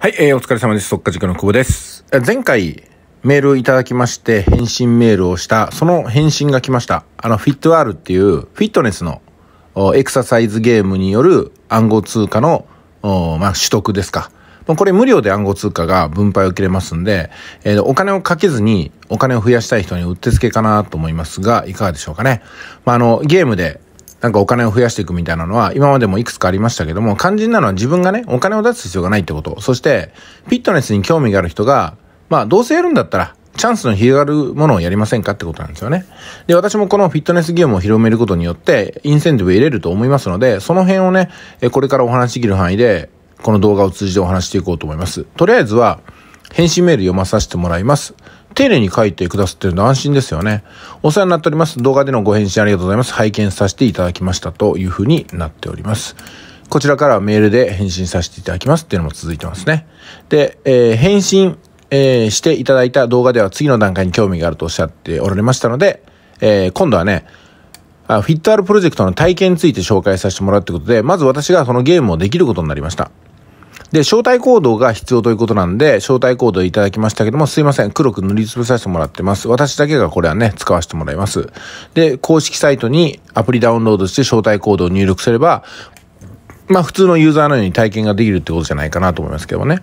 はい、えー、お疲れ様です。特化塾の久保です。前回メールをいただきまして、返信メールをした、その返信が来ました。あの、フィットワールっていうフィットネスのエクササイズゲームによる暗号通貨の、まあ、取得ですか。これ無料で暗号通貨が分配を受けれますんで、えー、お金をかけずにお金を増やしたい人にうってつけかなと思いますが、いかがでしょうかね。まあ、あの、ゲームでなんかお金を増やしていくみたいなのは、今までもいくつかありましたけども、肝心なのは自分がね、お金を出す必要がないってこと。そして、フィットネスに興味がある人が、まあ、どうせやるんだったら、チャンスの広がるものをやりませんかってことなんですよね。で、私もこのフィットネスゲームを広めることによって、インセンティブを入れると思いますので、その辺をね、これからお話しできる範囲で、この動画を通じてお話していこうと思います。とりあえずは、返信メール読まさせてもらいます。丁寧に書いてくださってるの安心ですよね。お世話になっております。動画でのご返信ありがとうございます。拝見させていただきましたというふうになっております。こちらからメールで返信させていただきますっていうのも続いてますね。で、えー、返信、えー、していただいた動画では次の段階に興味があるとおっしゃっておられましたので、えー、今度はね、あフィットアルプロジェクトの体験について紹介させてもらうってことで、まず私がそのゲームをできることになりました。で、招待コードが必要ということなんで、招待コードいただきましたけども、すいません。黒く塗りつぶさせてもらってます。私だけがこれはね、使わせてもらいます。で、公式サイトにアプリダウンロードして招待コードを入力すれば、まあ普通のユーザーのように体験ができるってことじゃないかなと思いますけどね。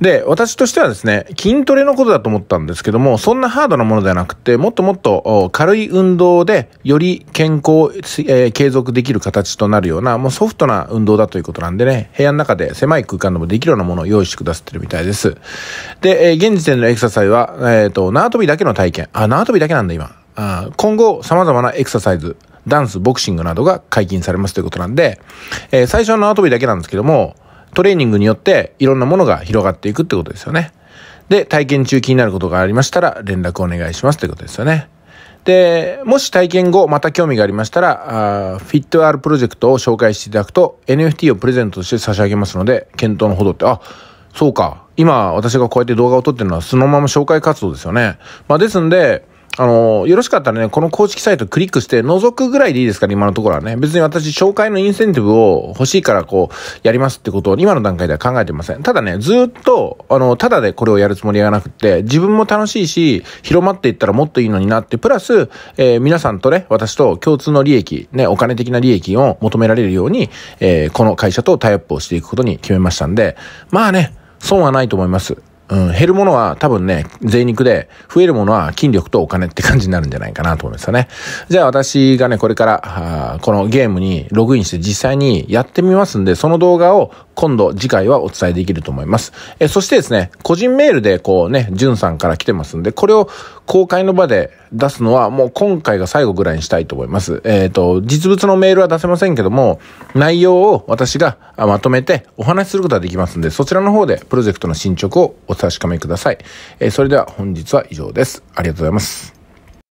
で、私としてはですね、筋トレのことだと思ったんですけども、そんなハードなものではなくて、もっともっと軽い運動で、より健康、えー、継続できる形となるような、もうソフトな運動だということなんでね、部屋の中で狭い空間でもできるようなものを用意してくださってるみたいです。で、えー、現時点のエクササイズは、えっ、ー、と、縄跳びだけの体験。あ、縄跳びだけなんだ今。あ今後、様々なエクササイズ、ダンス、ボクシングなどが解禁されますということなんで、えー、最初の縄跳びだけなんですけども、トレーニングによっていろんなものが広がっていくってことですよね。で、体験中気になることがありましたら連絡お願いしますってことですよね。で、もし体験後また興味がありましたら、フィット r プロジェクトを紹介していただくと NFT をプレゼントとして差し上げますので、検討のほどって、あ、そうか。今私がこうやって動画を撮ってるのはそのまま紹介活動ですよね。まあですんで、あの、よろしかったらね、この公式サイトクリックして覗くぐらいでいいですかね、今のところはね。別に私、紹介のインセンティブを欲しいからこう、やりますってことを今の段階では考えてません。ただね、ずっと、あの、ただでこれをやるつもりがなくて、自分も楽しいし、広まっていったらもっといいのになって、プラス、えー、皆さんとね、私と共通の利益、ね、お金的な利益を求められるように、えー、この会社とタイアップをしていくことに決めましたんで、まあね、損はないと思います。うん、減るものは多分ね、贅肉で、増えるものは筋力とお金って感じになるんじゃないかなと思いますよね。じゃあ私がね、これから、このゲームにログインして実際にやってみますんで、その動画を今度、次回はお伝えできると思います。え、そしてですね、個人メールでこうね、じゅんさんから来てますんで、これを公開の場で出すのはもう今回が最後ぐらいにしたいと思います。えっ、ー、と、実物のメールは出せませんけども、内容を私がまとめてお話しすることができますんで、そちらの方でプロジェクトの進捗をお伝え確かめください。えそれでは本日は以上です。ありがとうございます。